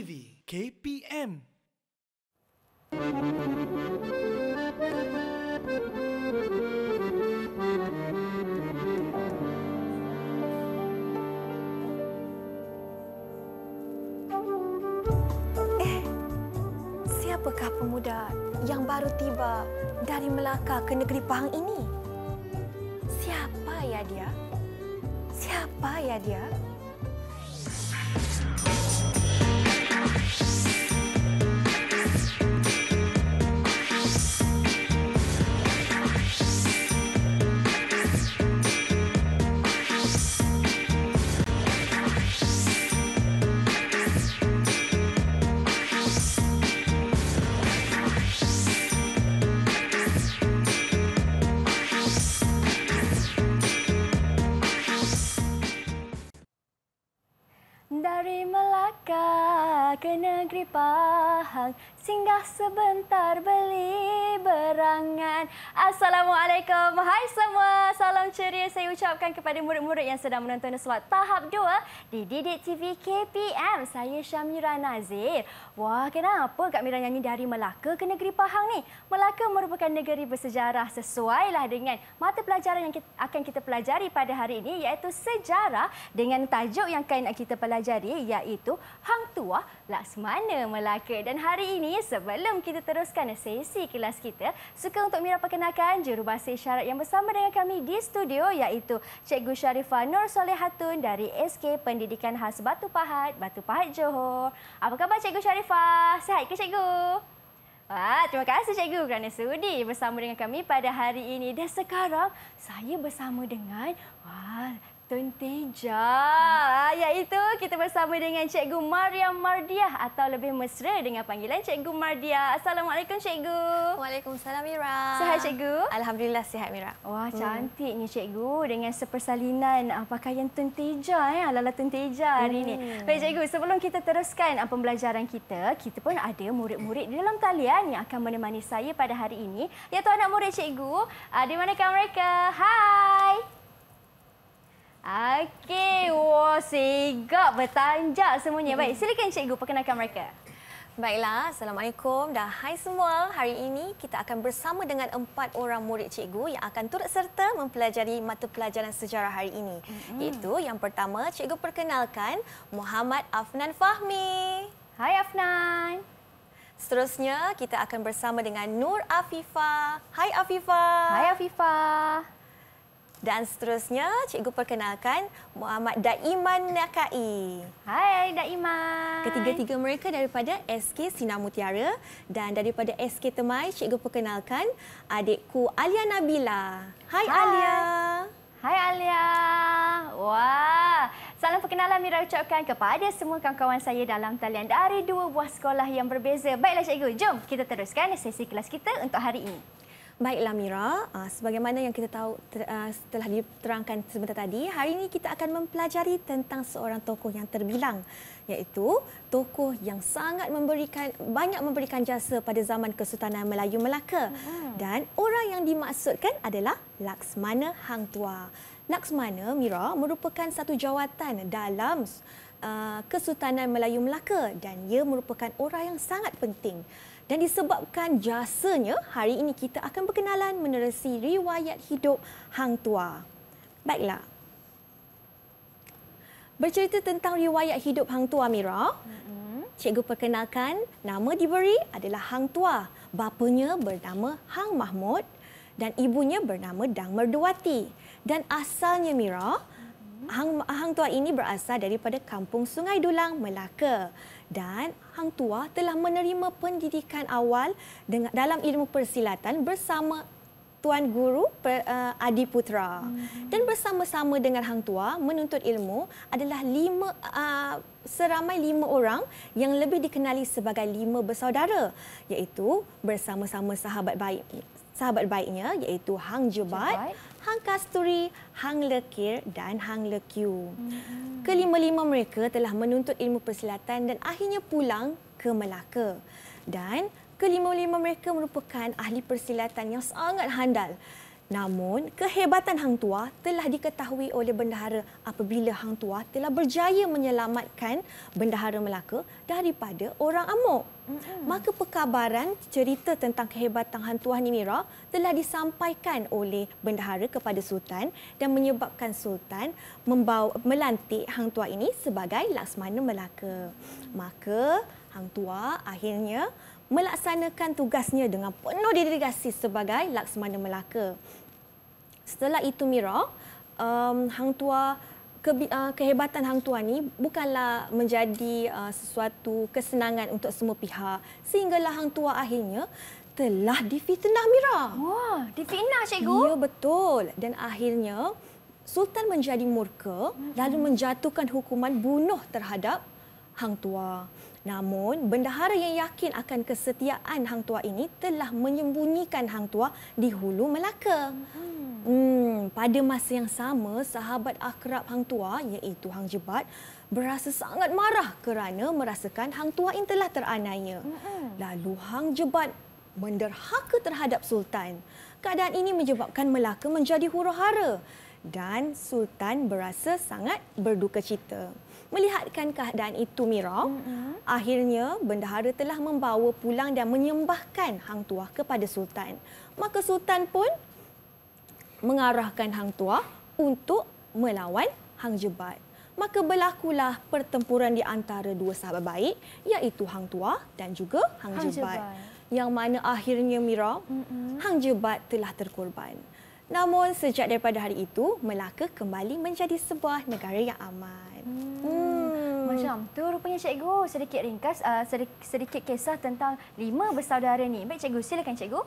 TV KPM. Eh, siapakah pemuda yang baru tiba dari Melaka ke negeri Pahang ini? Siapa ya dia? Siapa ya dia? Siapa ya dia? negeri Pahang singgah sebentar beli berangan. Assalamualaikum. Hai semua. Salam ceria saya ucapkan kepada murid-murid yang sedang menonton slot tahap 2 di Didik TV KPM. Saya Syamira Nazir. Wah, kenapa Kak Mira nyanyi dari Melaka ke negeri Pahang ni? Melaka merupakan negeri bersejarah Sesuai lah dengan mata pelajaran yang kita, akan kita pelajari pada hari ini iaitu sejarah dengan tajuk yang akan kita pelajari iaitu Hang Tua. Laksmana Melaka. Dan hari ini sebelum kita teruskan sesi kelas kita, suka untuk Mira perkenalkan jurubahasa isyarat yang bersama dengan kami di studio iaitu Cikgu Sharifah Nur Solehatun dari SK Pendidikan Khas Batu Pahat, Batu Pahat Johor. Apa khabar Cikgu Sharifah? Sehat ke Cikgu? Wah, terima kasih Cikgu kerana sudi bersama dengan kami pada hari ini. Dan sekarang saya bersama dengan... Wah, Tuntija, Teja. Ah, ya itu kita bersama dengan Cikgu Maria Mardiah atau lebih mesra dengan panggilan Cikgu Mardiah. Assalamualaikum Cikgu. Waalaikumsalam Mira. Sihat Cikgu? Alhamdulillah sihat Mira. Wah hmm. cantiknya Cikgu dengan sepersalinan uh, pakaian Tun Teja ya, eh, ala-ala Tun hari hmm. ini. Baik Cikgu, sebelum kita teruskan ah, pembelajaran kita, kita pun ada murid-murid di dalam talian yang akan menemani saya pada hari ini. Iaitu anak murid Cikgu. Uh, di manakah mereka? Hai. Okey, wah sigap bertanjak semuanya. Baik, silakan cikgu perkenalkan mereka. Baiklah, Assalamualaikum dan hai semua. Hari ini kita akan bersama dengan empat orang murid cikgu yang akan turut serta mempelajari mata pelajaran sejarah hari ini. mm Itu yang pertama, cikgu perkenalkan Muhammad Afnan Fahmi. Hai Afnan. Seterusnya, kita akan bersama dengan Nur Afifah. Hai Afifah. Hai Afifah. Dan seterusnya, cikgu perkenalkan Muhammad Daiman Nakai. Hai, Daiman. Ketiga-tiga mereka daripada SK Sinar Mutiara. Dan daripada SK Temai, cikgu perkenalkan adikku Alia Nabila. Hai, Hai. Alia. Hai, Alia. Wah. Salam perkenalan Mira ucapkan kepada semua kawan-kawan saya dalam talian dari dua buah sekolah yang berbeza. Baiklah, cikgu. Jom kita teruskan sesi kelas kita untuk hari ini. Baiklah Mira, ah, sebagaimana yang kita tahu ah, telah diterangkan sebentar tadi, hari ini kita akan mempelajari tentang seorang tokoh yang terbilang iaitu tokoh yang sangat memberikan banyak memberikan jasa pada zaman Kesultanan Melayu Melaka. Hmm. Dan orang yang dimaksudkan adalah Laksmana Hang Tua. Laksmana Mira merupakan satu jawatan dalam ah, Kesultanan Melayu Melaka dan ia merupakan orang yang sangat penting dan disebabkan jasanya hari ini kita akan berkenalan menerusi riwayat hidup Hang Tua. Baiklah. Bercerita tentang riwayat hidup Hang Tua Mira, cikgu perkenalkan nama diberi adalah Hang Tua. Bapanya bernama Hang Mahmud dan ibunya bernama Dang Merduwati. Dan asalnya Mira, Hang, Hang Tua ini berasal daripada kampung Sungai Dulang, Melaka dan Hang Tua telah menerima pendidikan awal dengan, dalam ilmu persilatan bersama Tuan Guru per, uh, Adi Putra. Hmm. Dan bersama-sama dengan Hang Tua menuntut ilmu adalah lima uh, seramai lima orang yang lebih dikenali sebagai lima bersaudara iaitu bersama-sama sahabat baik sahabat baiknya iaitu Hang Jebat, Jebat. Hang Kasturi, Hang Lekir dan Hang Lekyu. Mm-hmm. Kelima-lima mereka telah menuntut ilmu persilatan dan akhirnya pulang ke Melaka. Dan kelima-lima mereka merupakan ahli persilatan yang sangat handal. Namun, kehebatan Hang Tua telah diketahui oleh bendahara apabila Hang Tua telah berjaya menyelamatkan bendahara Melaka daripada orang amok. Maka pekabaran cerita tentang kehebatan Hang Tua ni Mira telah disampaikan oleh bendahara kepada Sultan dan menyebabkan Sultan membawa, melantik Hang Tua ini sebagai Laksmana Melaka. Maka Hang Tua akhirnya melaksanakan tugasnya dengan penuh dedikasi sebagai Laksmana Melaka setelah itu Mira, um, hang tua ke, uh, kehebatan hang tua ni bukanlah menjadi uh, sesuatu kesenangan untuk semua pihak sehinggalah hang tua akhirnya telah difitnah Mira. Wah, difitnah cikgu? Ya betul. Dan akhirnya sultan menjadi murka lalu menjatuhkan hukuman bunuh terhadap hang tua. Namun, bendahara yang yakin akan kesetiaan Hang Tua ini telah menyembunyikan Hang Tua di Hulu Melaka. Hmm. hmm, pada masa yang sama, sahabat akrab Hang Tua iaitu Hang Jebat berasa sangat marah kerana merasakan Hang Tua ini telah teraniaya. Hmm. Lalu Hang Jebat menderhaka terhadap Sultan. Keadaan ini menyebabkan Melaka menjadi huru-hara dan Sultan berasa sangat berduka cita melihatkan keadaan itu Mira, mm-hmm. akhirnya bendahara telah membawa pulang dan menyembahkan Hang Tuah kepada Sultan. Maka Sultan pun mengarahkan Hang Tuah untuk melawan Hang Jebat. Maka berlakulah pertempuran di antara dua sahabat baik iaitu Hang Tuah dan juga Hang, Hang Jebat. Yang mana akhirnya Mira, mm-hmm. Hang Jebat telah terkorban. Namun sejak daripada hari itu, Melaka kembali menjadi sebuah negara yang aman macam tu rupanya cikgu sedikit ringkas uh, sedikit, sedikit kisah tentang lima bersaudara ni. Baik cikgu silakan cikgu.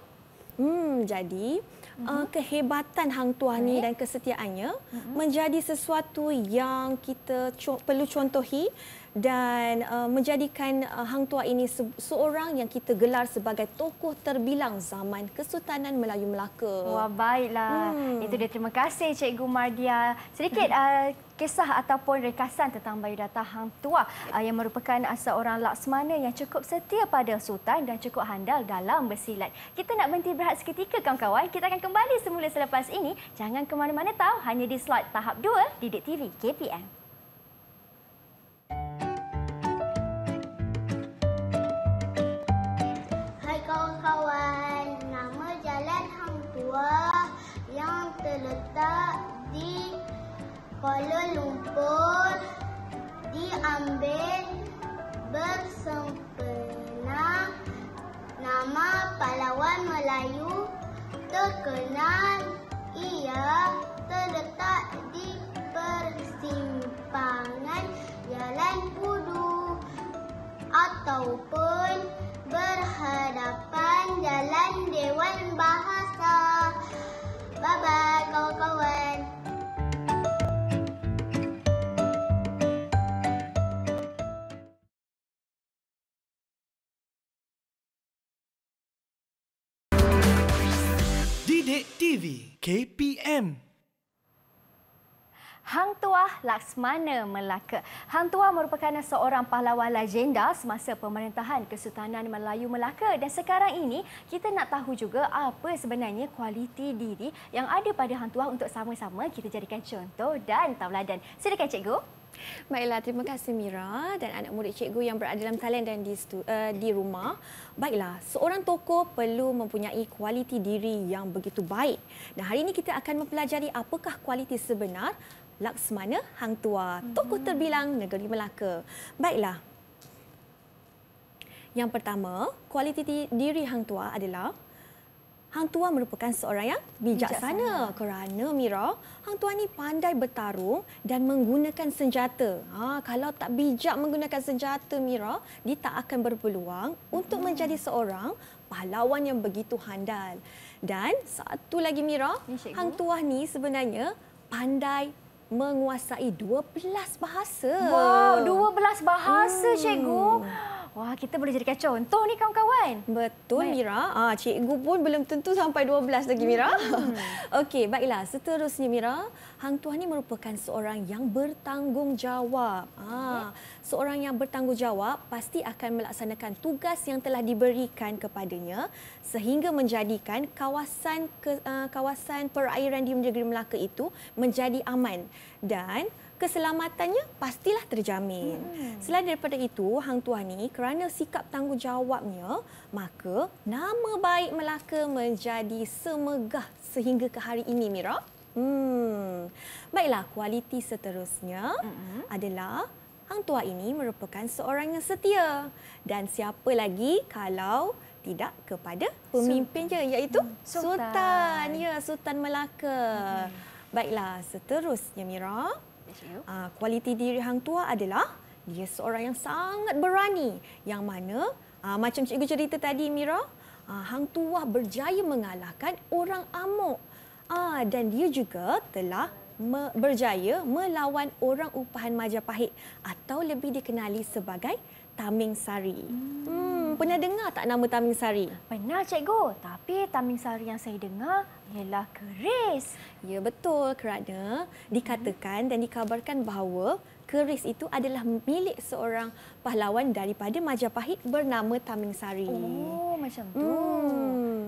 Hmm jadi uh-huh. kehebatan hang tua ni dan kesetiaannya uh-huh. menjadi sesuatu yang kita co- perlu contohi dan uh, menjadikan uh, hang tua ini se- seorang yang kita gelar sebagai tokoh terbilang zaman Kesultanan Melayu Melaka. Wah baiklah. Hmm. Itu dia terima kasih cikgu Mardia. Sedikit uh, kisah ataupun rekasan tentang Bayudata Hang Tua uh, yang merupakan uh, seorang laksmana yang cukup setia pada Sultan dan cukup handal dalam bersilat. Kita nak berhenti berehat seketika kawan-kawan. Kita akan kembali semula selepas ini. Jangan ke mana-mana tahu hanya di slot tahap 2 Didik TV KPM. Kalau Lumpur diambil bersempena nama pahlawan Melayu terkenal ia terletak di persimpangan Jalan Pudu ataupun berhadapan Jalan Dewan Bahasa. Bye-bye kawan-kawan. bye bye kawan kawan Cik TV KPM Hang Tuah Laksmana Melaka. Hang Tuah merupakan seorang pahlawan legenda semasa pemerintahan Kesultanan Melayu Melaka dan sekarang ini kita nak tahu juga apa sebenarnya kualiti diri yang ada pada Hang Tuah untuk sama-sama kita jadikan contoh dan tauladan. Silakan cikgu. Baiklah, terima kasih Mira dan anak murid cikgu yang berada dalam talian dan di, uh, di rumah. Baiklah, seorang tokoh perlu mempunyai kualiti diri yang begitu baik. Dan hari ini kita akan mempelajari apakah kualiti sebenar Laksmana Hang Tua, tokoh mhm. terbilang negeri Melaka. Baiklah, yang pertama, kualiti diri Hang Tua adalah Hang Tua merupakan seorang yang bijaksana, bijaksana. kerana Mira, Hang Tua ni pandai bertarung dan menggunakan senjata. Ha, kalau tak bijak menggunakan senjata Mira, dia tak akan berpeluang untuk hmm. menjadi seorang pahlawan yang begitu handal. Dan satu lagi Mira, Encik Hang Tua ni sebenarnya pandai menguasai 12 bahasa. Wow, 12 bahasa hmm. cikgu. Wah, kita boleh jadi contoh ni kawan-kawan. Betul, Baik. Mira. Ah, ha, cikgu pun belum tentu sampai 12 lagi, Mira. Hmm. Okey, baiklah. Seterusnya, Mira. Hang Tuah ni merupakan seorang yang bertanggungjawab. Ah, ha, Seorang yang bertanggungjawab pasti akan melaksanakan tugas yang telah diberikan kepadanya sehingga menjadikan kawasan ke, uh, kawasan perairan di negeri Melaka itu menjadi aman. Dan keselamatannya pastilah terjamin. Hmm. Selain daripada itu, Hang Tuah ni kerana sikap tanggungjawabnya, maka nama baik Melaka menjadi semegah sehingga ke hari ini, Mira. Hmm. Baiklah, kualiti seterusnya hmm. adalah Hang Tuah ini merupakan seorang yang setia. Dan siapa lagi kalau tidak kepada pemimpinnya iaitu hmm, Sultan. Sultan. Ya, Sultan Melaka. Hmm. Baiklah, seterusnya Mira. Uh, kualiti diri hang tua adalah dia seorang yang sangat berani. Yang mana uh, macam cikgu cerita tadi Mira, uh, hang tua berjaya mengalahkan orang amuk. Uh, dan dia juga telah me- berjaya melawan orang upahan Majapahit atau lebih dikenali sebagai Taming Sari. Hmm. hmm pernah dengar tak nama Taming Sari? Pernah, cikgu. Tapi Taming Sari yang saya dengar ialah keris. Ya, betul. Kerana dikatakan dan dikabarkan bahawa keris itu adalah milik seorang pahlawan daripada Majapahit bernama Taming Sari. Oh, macam tu. Hmm.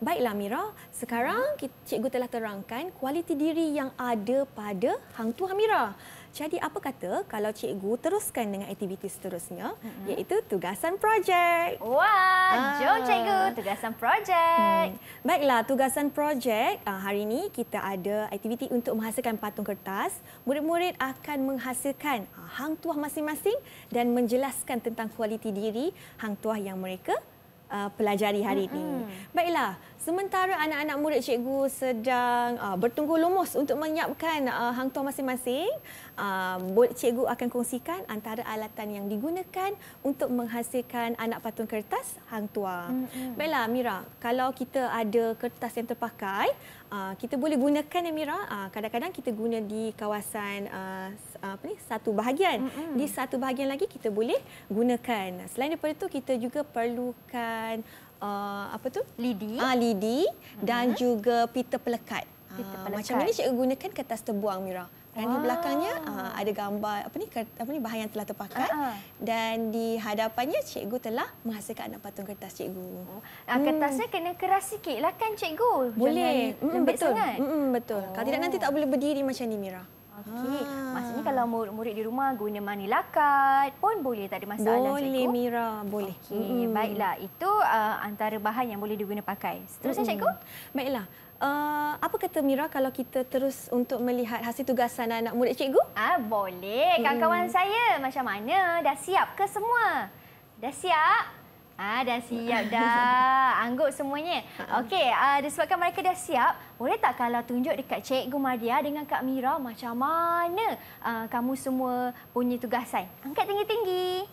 Baiklah, Mira. Sekarang cikgu telah terangkan kualiti diri yang ada pada hang tua Mira. Jadi apa kata kalau cikgu teruskan dengan aktiviti seterusnya mm-hmm. iaitu tugasan projek. Wah, ah. jom cikgu tugasan projek. Hmm. Baiklah, tugasan projek ah, hari ini kita ada aktiviti untuk menghasilkan patung kertas. Murid-murid akan menghasilkan ah, hang tuah masing-masing dan menjelaskan tentang kualiti diri hang tuah yang mereka Uh, pelajari hari mm-hmm. ini. Baiklah, sementara anak-anak murid cikgu sedang uh, bertunggu lumus untuk menyiapkan uh, ah, hang tua masing-masing, uh, cikgu akan kongsikan antara alatan yang digunakan untuk menghasilkan anak patung kertas hang tua. Mm-hmm. Baiklah Mira, kalau kita ada kertas yang terpakai, uh, kita boleh gunakan ya Mira. Uh, kadang-kadang kita guna di kawasan uh, apa ni satu bahagian. Mm-hmm. Di satu bahagian lagi kita boleh gunakan. Selain daripada itu kita juga perlukan uh, apa tu? Lidi. Ah uh, lidi uh-huh. dan mhm. juga pita pelekat. Uh, macam ini cikgu gunakan kertas terbuang Mira. dan wow. belakangnya uh, ada gambar apa ni kertas, apa ni bahan yang telah terpakai uh-huh. dan di hadapannya cikgu telah menghasilkan anak patung kertas cikgu. Oh, hmm. kertasnya kena keras sikitlah kan cikgu. Boleh. mm, betul. Mm, betul. Oh. Kalau tidak nanti oh. tak boleh berdiri macam ni Mira. Okey, ah. maksudnya kalau murid-murid di rumah guna money lakat pun boleh tak ada masalah boleh, cikgu? Boleh Mira, boleh. Okey, mm. baiklah. Itu uh, antara bahan yang boleh diguna pakai. Seterusnya mm. cikgu? Baiklah. Uh, apa kata Mira kalau kita terus untuk melihat hasil tugasan anak murid cikgu? Ah boleh. Kawan-kawan mm. saya macam mana? Dah siap ke semua? Dah siap? Ah, dah siap dah. Anggup semuanya. Okey, uh, ah, disebabkan mereka dah siap, boleh tak kalau tunjuk dekat Cikgu Maria dengan Kak Mira macam mana uh, kamu semua punya tugasan? Angkat tinggi-tinggi.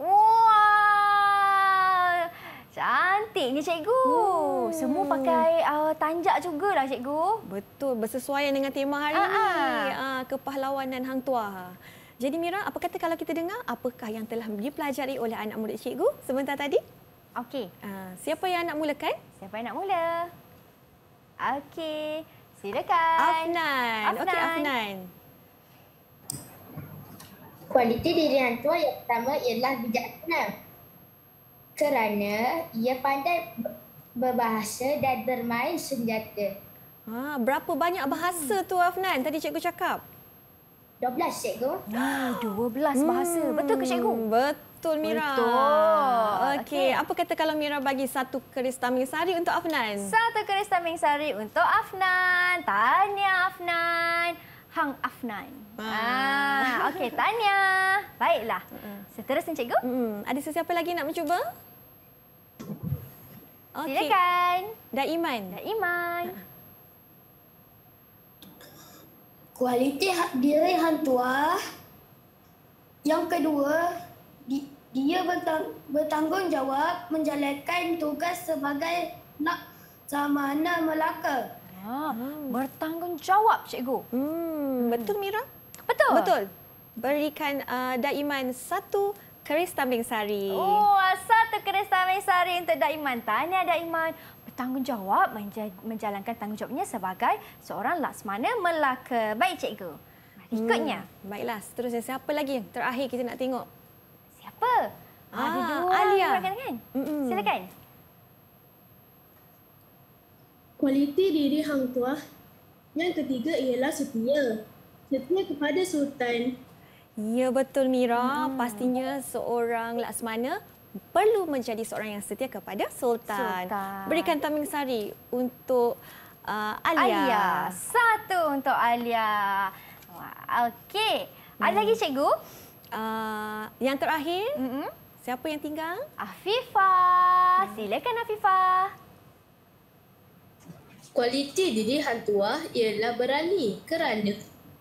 Wah! Cantik ni Cikgu. Ooh. Hmm. Semua pakai uh, tanjak lah Cikgu. Betul, bersesuaian dengan tema hari ini. Ah. Ah, kepahlawanan Hang Tuah. Jadi Mira, apa kata kalau kita dengar apakah yang telah dipelajari oleh anak murid cikgu sebentar tadi? Okey. Ah, siapa yang nak mulakan? Siapa yang nak mula? Okey. Silakan. Afnan. Afnan. Okey, Afnan. Kualiti diri hantu yang pertama ialah bijaksana. Kerana ia pandai berbahasa dan bermain senjata. Ha, berapa banyak bahasa tu Afnan tadi cikgu cakap? 12 cikgu. Ah, 12 bahasa. Hmm. Betul ke cikgu? Betul Mira. Betul. Okey, okay. apa kata kalau Mira bagi satu keris taming sari untuk Afnan? Satu keris taming sari untuk Afnan. tanya Afnan. Hang Afnan. Ah, ah okey tanya Baiklah. Mm-mm. Seterusnya cikgu? Mm-mm. Ada sesiapa lagi nak mencuba? Okey. Silakan. Dah Iman. Dah Iman. Ha. kualiti ha-, diri hang tua. Yang kedua, dia bertang, bertanggungjawab menjalankan tugas sebagai nak sama mana Melaka. Ah, hmm. bertanggungjawab cikgu. Hmm, hmm. Betul Mira? Betul. Betul. Berikan uh, Daiman satu keris tambing sari. Oh, satu keris tambing sari untuk Daiman. Tanya Daiman tanggungjawab menjalankan tanggungjawabnya sebagai seorang Laksmana Melaka. Baik cikgu. Hmm, Ikutnya. Hmm, baiklah, seterusnya siapa lagi? Terakhir kita nak tengok. Siapa? Ah, Ada dua Alia. Kan? Mm-hmm. Silakan. Kualiti diri Hang Tuah. Yang ketiga ialah setia. Setia kepada Sultan. Ya betul Mira, hmm. pastinya seorang Laksmana perlu menjadi seorang yang setia kepada Sultan. Sultan. Berikan taming sari untuk uh, Alia. Alia. Satu untuk Alia. Okey. Hmm. Ada lagi hmm. cikgu? Uh, yang terakhir, mm -hmm. siapa yang tinggal? Afifah. Hmm. Silakan Afifah. Kualiti diri hantuah ialah berani kerana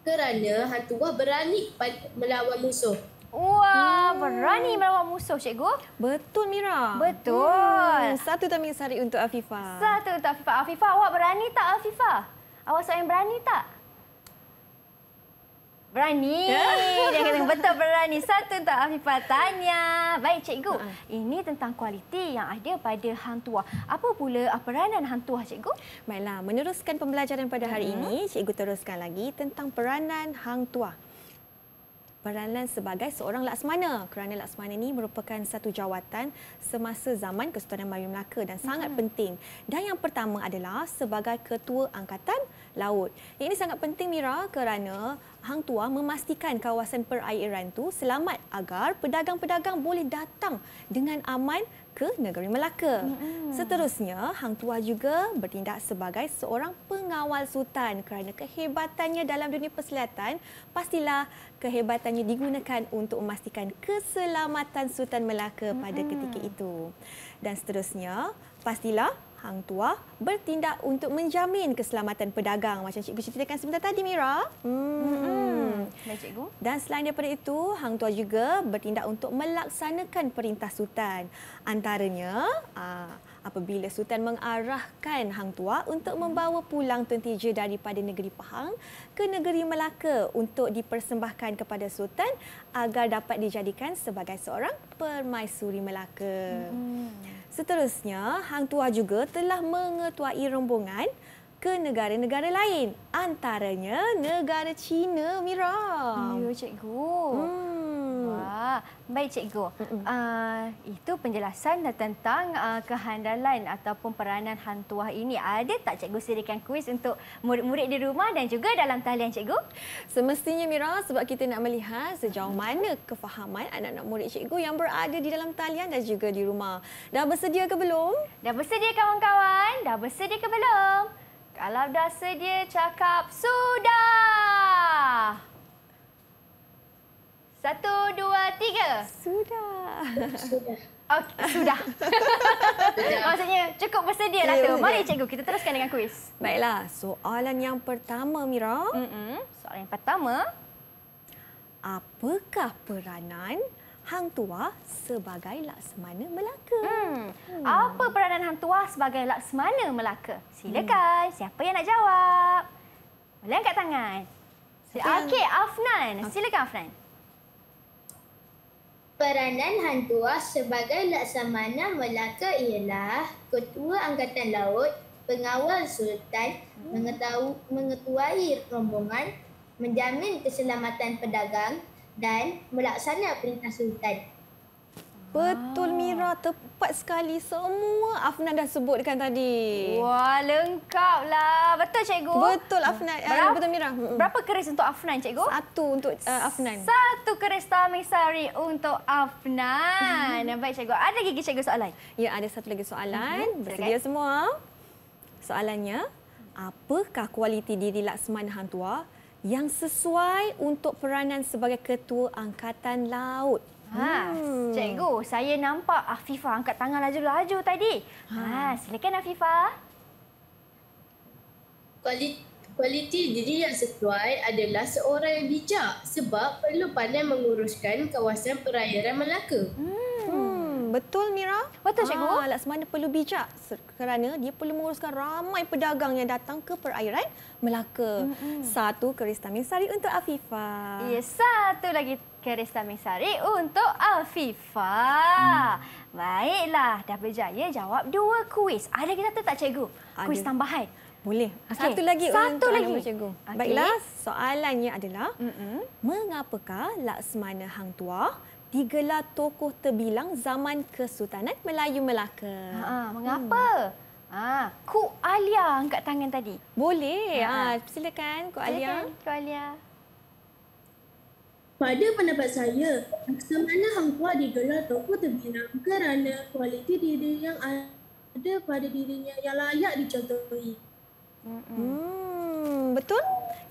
kerana hantuah berani melawan musuh. Wah, hmm. berani melawan musuh, Cikgu. Betul, Mira. Betul. Hmm. Satu tamik sari untuk Afifah. Satu untuk Afifah. Afifah, awak berani tak, Afifah? Awak soal yang berani tak? Berani. Ya. Dia kata, betul berani. Satu untuk Afifah. Tanya. Baik, Cikgu. Uh ha. -huh. Ini tentang kualiti yang ada pada hantuah. Apa pula peranan hantuah, Cikgu? Baiklah, meneruskan pembelajaran pada hari uh hmm. -huh. ini, Cikgu teruskan lagi tentang peranan hantuah peranan sebagai seorang laksmana kerana laksmana ini merupakan satu jawatan semasa zaman Kesultanan Melayu Melaka dan sangat hmm. penting. Dan yang pertama adalah sebagai ketua angkatan laut. Ini sangat penting Mira kerana Hang Tua memastikan kawasan perairan itu selamat agar pedagang-pedagang boleh datang dengan aman ke negeri Melaka. Mm-hmm. Seterusnya, Hang tua juga bertindak sebagai seorang pengawal sultan kerana kehebatannya dalam dunia persilatan pastilah kehebatannya digunakan untuk memastikan keselamatan Sultan Melaka pada mm-hmm. ketika itu. Dan seterusnya, pastilah Hang Tua bertindak untuk menjamin keselamatan pedagang macam cikgu ceritakan sebentar tadi Mira. Hmm. Baik cikgu. Dan selain daripada itu, Hang Tua juga bertindak untuk melaksanakan perintah sultan. Antaranya, aa, ah, apabila Sultan mengarahkan Hang Tua untuk membawa pulang Tun Tiju daripada negeri Pahang ke negeri Melaka untuk dipersembahkan kepada Sultan agar dapat dijadikan sebagai seorang permaisuri Melaka. Mm-hmm. Seterusnya, Hang Tua juga telah mengetuai rombongan ke negara-negara lain antaranya negara China Mira. Ya cikgu. Hmm. Wah, baik cikgu. Uh, itu penjelasan tentang uh, kehandalan ataupun peranan hantuah ini. Ada tak cikgu sediakan kuis untuk murid-murid di rumah dan juga dalam talian cikgu? Semestinya Mira sebab kita nak melihat sejauh mana kefahaman anak-anak murid cikgu yang berada di dalam talian dan juga di rumah. Dah bersedia ke belum? Dah bersedia kawan-kawan? Dah bersedia ke belum? Kalau dah sedia cakap sudah. Satu, dua, tiga. Sudah. Okay, sudah. sudah. Maksudnya cukup bersedia lah ya, tu. Ya. Mari cikgu kita teruskan dengan kuis. Baiklah, soalan yang pertama Mira. Mm-mm. Soalan yang pertama. Apakah peranan Hang Tua sebagai Laksmana Melaka? Hmm. Hmm. Apa peranan Hang Tua sebagai Laksmana Melaka? Silakan, hmm. siapa yang nak jawab? Boleh angkat tangan. Okey, Afnan. Silakan Afnan. Peranan Hantua sebagai Laksamana Melaka ialah Ketua Angkatan Laut, Pengawal Sultan, hmm. mengetuai rombongan, menjamin keselamatan pedagang dan melaksana perintah Sultan. Betul ah. Mira, tepat sekali semua Afnan dah sebutkan tadi. Wah, lengkaplah. Betul cikgu. Betul ah. Afnan. Eh, berapa, betul Mira. Hmm. Berapa keris untuk Afnan cikgu? Satu untuk uh, Afnan. Satu keris sari untuk Afnan. Hmm. Baik cikgu, ada lagi cikgu soalan? Ya, ada satu lagi soalan. Mhm, Bersedia okay. semua. Soalannya, apakah kualiti diri Laksman Hantua yang sesuai untuk peranan sebagai ketua angkatan laut? Ha, hmm. cikgu, saya nampak Afifa angkat tangan laju-laju tadi. Ha, ha. silakan Afifah. Kualiti, kualiti diri yang sesuai adalah seorang yang bijak sebab perlu pandai menguruskan kawasan perairan Melaka. Hmm. hmm. Betul Mira? Betul cikgu. Ah, Laksamana perlu bijak kerana dia perlu menguruskan ramai pedagang yang datang ke perairan Melaka. Mm-hmm. Satu keris tamis sari untuk Afifah. Ya, yes, satu lagi keris tamis sari untuk Afifah. Mm. Baiklah, dah berjaya jawab dua kuis. Ada kita tak cikgu? Ada. Kuis tambahan. Boleh. Okay. Satu lagi Satu untuk lagi. anak cikgu. Okay. Baiklah, soalannya adalah, Mm-mm. mengapakah Laksmana Hang Tuah digelar tokoh terbilang zaman Kesultanan Melayu Melaka. Ha, hmm. mengapa? Hmm. Ha, Ku Alia angkat tangan tadi. Boleh. Ha, ha silakan Ku Alia. Ku Alia. Pada pendapat saya, semana Hang Tua digelar tokoh terbilang kerana kualiti diri yang ada pada dirinya yang layak dicontohi. hmm. Hmm, betul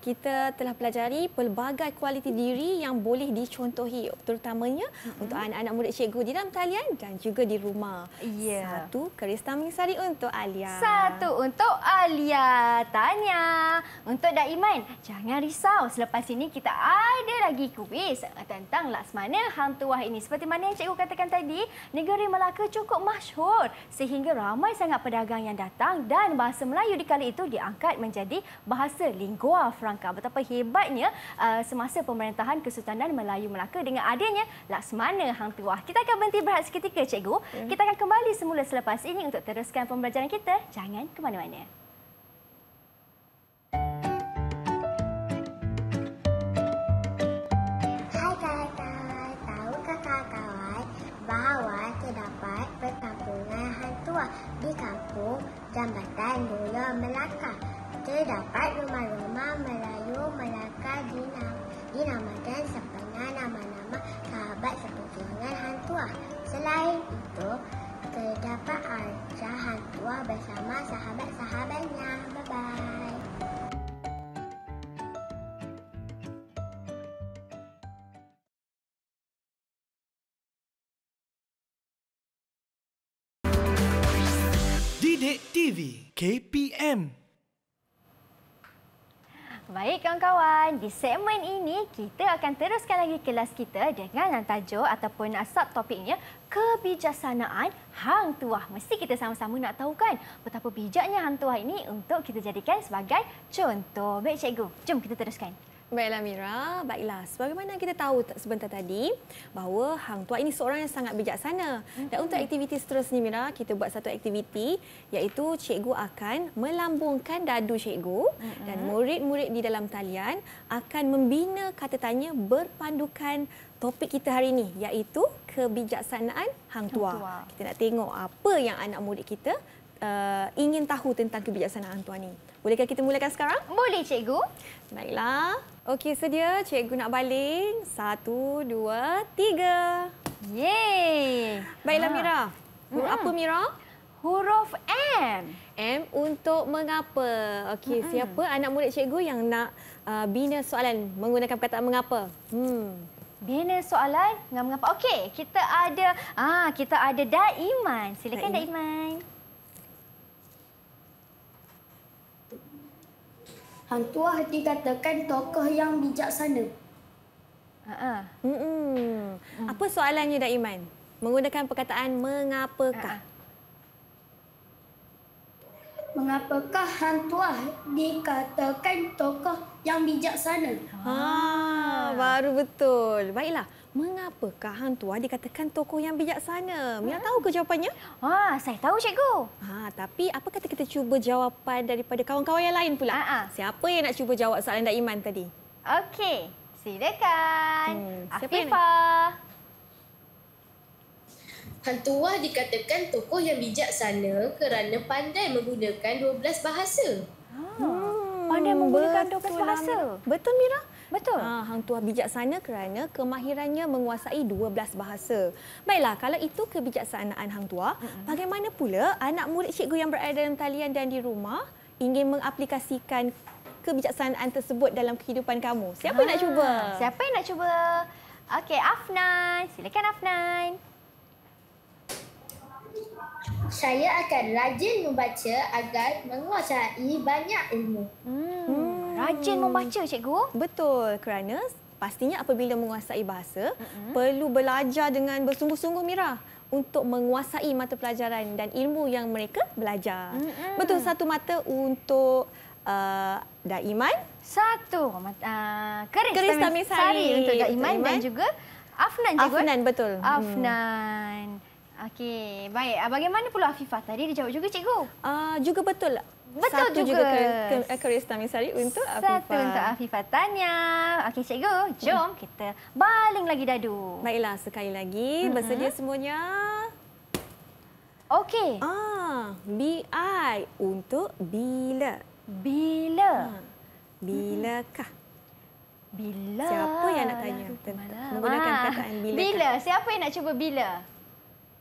kita telah pelajari pelbagai kualiti diri yang boleh dicontohi terutamanya mm-hmm. untuk anak-anak murid cikgu di dalam talian dan juga di rumah. Yeah. Satu keris taming sari untuk Alia. Satu untuk Alia. Tanya untuk Daiman. Jangan risau selepas ini kita ada lagi kuis tentang laksmana hantu wah ini. Seperti mana yang cikgu katakan tadi, negeri Melaka cukup masyhur sehingga ramai sangat pedagang yang datang dan bahasa Melayu di kali itu diangkat menjadi bahasa bahasa lingua franca. Betapa hebatnya uh, semasa pemerintahan Kesultanan Melayu Melaka dengan adanya Laksmana Hang Tuah. Kita akan berhenti berehat seketika, cikgu. Hmm. Kita akan kembali semula selepas ini untuk teruskan pembelajaran kita. Jangan ke mana-mana. di kampung Jambatan Bulu Melaka. Kita dapat rumah-rumah Melayu Melaka di nama dan sepenuh nama-nama sahabat seperjuangan hantua. Selain itu, terdapat arca hantua bersama sahabat-sahabatnya. Bye-bye. TV KPM Baik kawan-kawan, di segmen ini kita akan teruskan lagi kelas kita dengan tajuk ataupun topiknya kebijaksanaan hang tuah. Mesti kita sama-sama nak tahu kan betapa bijaknya hang tuah ini untuk kita jadikan sebagai contoh. Baik cikgu, jom kita teruskan. Baiklah Mira, baiklah. Sebagaimana kita tahu sebentar tadi bahawa Hang Tua ini seorang yang sangat bijaksana. Dan hmm. untuk aktiviti seterusnya Mira, kita buat satu aktiviti iaitu cikgu akan melambungkan dadu cikgu hmm. dan murid-murid di dalam talian akan membina kata tanya berpandukan topik kita hari ini iaitu kebijaksanaan Hang Tua. Kita nak tengok apa yang anak murid kita uh, ingin tahu tentang kebijaksanaan Hang Tua ini. Bolehkah kita mulakan sekarang? Boleh, cikgu. Baiklah. Okey, sedia. Cikgu nak baling. Satu, dua, tiga. Yeay! Baiklah, ha. Mira. Huruf hmm. apa, Mira? Huruf M. M untuk mengapa. Okey, hmm. siapa anak murid cikgu yang nak uh, bina soalan menggunakan perkataan mengapa? Hmm. Bina soalan dengan mengapa? Okey, kita ada ah kita ada Daiman. Silakan Daiman. Daiman. Hang hati katakan tokoh yang bijaksana. Uh -uh. Mm -mm. Apa soalannya, Daiman? Menggunakan perkataan mengapakah? Uh -uh mengapakah hantu dikatakan tokoh yang bijaksana? Ha, baru betul. Baiklah, mengapakah hantu dikatakan tokoh yang bijaksana? Mia ha? tahu ke jawapannya? Ha, saya tahu cikgu. Ha, tapi apa kata kita cuba jawapan daripada kawan-kawan yang lain pula? Ha, ha. Siapa yang nak cuba jawab soalan Dak tadi? Okey, silakan. Hmm. Siapa Yang... Hang Wah dikatakan tokoh yang bijaksana kerana pandai menggunakan 12 bahasa. Ah, hmm, pandai menggunakan 12 betul lah, bahasa. Betul Mira? Betul. Ha, ah, Hang Tuah bijaksana kerana kemahirannya menguasai 12 bahasa. Baiklah, kalau itu kebijaksanaan Hang Tuah, mm-hmm. bagaimana pula anak murid cikgu yang berada dalam talian dan di rumah ingin mengaplikasikan kebijaksanaan tersebut dalam kehidupan kamu? Siapa ha, yang nak ah. cuba? Siapa yang nak cuba? Okey, Afnan. Silakan Afnan saya akan rajin membaca agar menguasai banyak ilmu. Hmm. Hmm. Rajin membaca, cikgu? Betul, kerana pastinya apabila menguasai bahasa, hmm. perlu belajar dengan bersungguh-sungguh, Mira untuk menguasai mata pelajaran dan ilmu yang mereka belajar. Mm -hmm. Betul satu mata untuk uh, Daiman, satu mata uh, keris, keris Tamisari untuk Daiman, Daiman dan juga Afnan juga. Afnan betul. Afnan. Hmm. Okey, baik. Ah, bagaimana pula Afifah tadi dia jawab juga cikgu? uh, juga betul. Betul Satu juga. Satu juga Karis Tamisari untuk Afifah. Satu untuk Afifah. Tanya. Okey cikgu, jom hmm. kita baling lagi dadu. Baiklah sekali lagi uh hmm. -huh. bersedia semuanya. Okey. Ah, BI untuk bila? Bila? Ah, bila kah? Hmm. Bila? Siapa yang nak tanya? Menggunakan perkataan bila. Bila? Siapa yang nak cuba bila?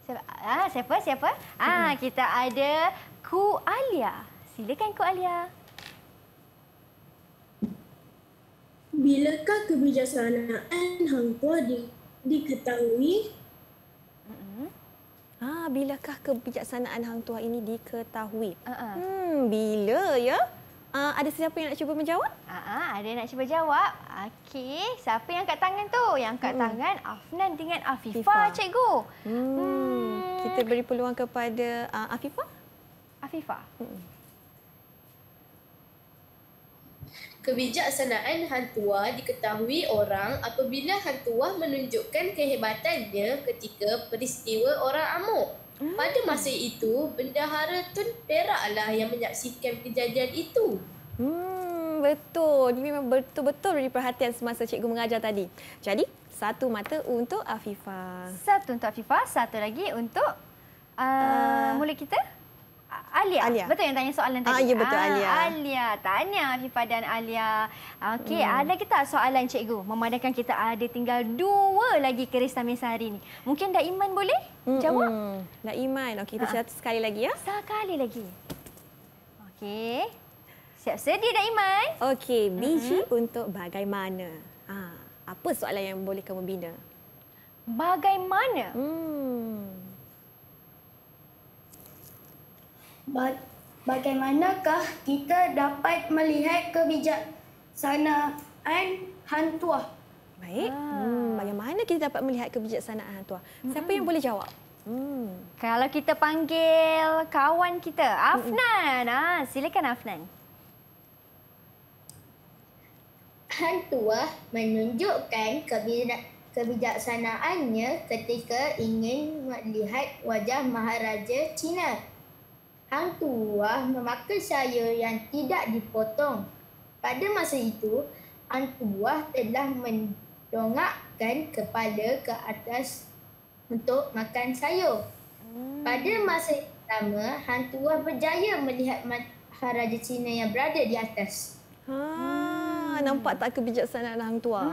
Siapa? Ah, siapa? Siapa? Ah, hmm. kita ada Ku Alia. Silakan Ku Alia. Bilakah kebijaksanaan Hang Tua di, diketahui? Ah, bilakah kebijaksanaan Hang Tua ini diketahui? Uh -uh. Hmm, bila ya? Uh, ada siapa yang nak cuba menjawab? uh ah, -huh, ah, ada nak cuba jawab. Okey, siapa yang kat tangan tu? Yang kat hmm. tangan Afnan dengan Afifah, Afifah. cikgu. Hmm. hmm. Kita beri peluang kepada uh, Afifah. Afifah. Hmm. Kebijaksanaan hantua diketahui orang apabila hantua menunjukkan kehebatannya ketika peristiwa orang amuk. Pada masa itu, bendahara Tun Perak lah yang menyaksikan kejadian itu. Hmm, betul. Ini memang betul-betul beri perhatian semasa cikgu mengajar tadi. Jadi, satu mata untuk Afifah. Satu untuk Afifah, satu lagi untuk uh, uh, mulut kita. Alia. Alia. Betul yang tanya soalan tadi? Ah, ya, betul ah, Alia. Alia. Tanya Fifa dan Alia. Okey, hmm. ada kita soalan cikgu. Memandangkan kita ada tinggal dua lagi keris tamis hari ini. Mungkin Dak Iman boleh hmm, jawab? Hmm. Dak Iman. Okey, kita satu ah. sekali lagi. ya. Sekali lagi. Okey. Siap sedia Dak Iman. Okey, biji hmm. untuk bagaimana? Ah, apa soalan yang boleh kamu bina? Bagaimana? Hmm. bagaimanakah kita dapat melihat kebijaksanaan hantuah? Baik. Ah. Hmm. Bagaimana kita dapat melihat kebijaksanaan hantuah? Siapa hmm. yang boleh jawab? Hmm. Kalau kita panggil kawan kita, Afnan. Ha, silakan Afnan. Hantuah menunjukkan kebijaksanaannya ketika ingin melihat wajah Maharaja Cina Hantu Tuah memakai saya yang tidak dipotong. Pada masa itu, hantu Tuah telah mendongakkan kepala ke atas untuk makan sayur. Hmm. Pada masa pertama, hantu Tuah berjaya melihat Maharaja Cina yang berada di atas. Ha, hmm. nampak tak kebijaksanaan Hang Tuah?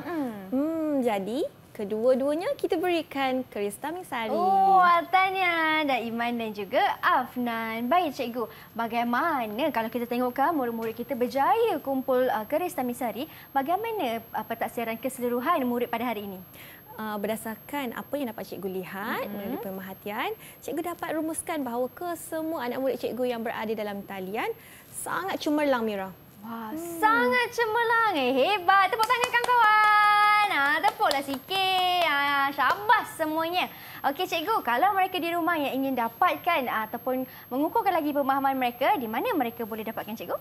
Hmm, jadi Kedua-duanya kita berikan keris tamisari. Oh, tanya dan Iman dan juga Afnan. Baik cikgu, bagaimana kalau kita tengokkan murid-murid kita berjaya kumpul uh, keris tamisari, bagaimana apa uh, taksiran keseluruhan murid pada hari ini? Uh, berdasarkan apa yang dapat cikgu lihat mm -hmm. melalui pemerhatian, cikgu dapat rumuskan bahawa kesemua anak murid cikgu yang berada dalam talian sangat cemerlang, Mira. Wah, hmm. sangat cemerlang. Eh, hebat. Tepuk tangan kawan tepuklah sikit. Ah, syabas semuanya. Okey cikgu, kalau mereka di rumah yang ingin dapatkan ah, ataupun mengukuhkan lagi pemahaman mereka, di mana mereka boleh dapatkan cikgu?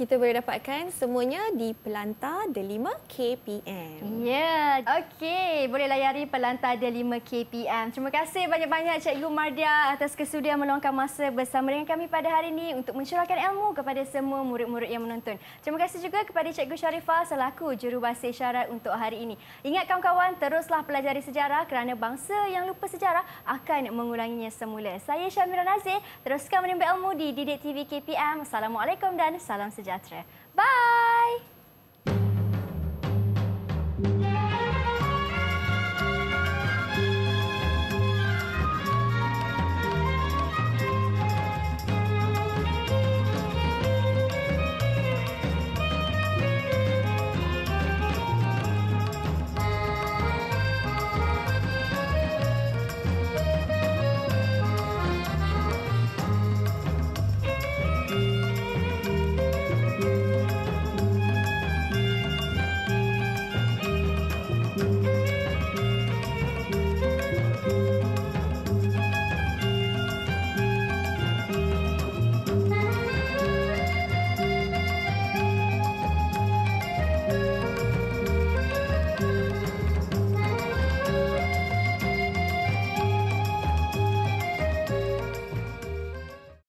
kita boleh dapatkan semuanya di Pelanta Delima KPM. Ya. Yeah. Okey, boleh layari Pelanta Delima KPM. Terima kasih banyak-banyak Cikgu Mardia atas kesudian meluangkan masa bersama dengan kami pada hari ini untuk mencurahkan ilmu kepada semua murid-murid yang menonton. Terima kasih juga kepada Cikgu Sharifah selaku jurubahasa isyarat untuk hari ini. Ingat kawan-kawan, teruslah pelajari sejarah kerana bangsa yang lupa sejarah akan mengulanginya semula. Saya Syamira Nazir, teruskan menimba ilmu di Didik TV KPM. Assalamualaikum dan salam sejarah. sejahtera. Bye!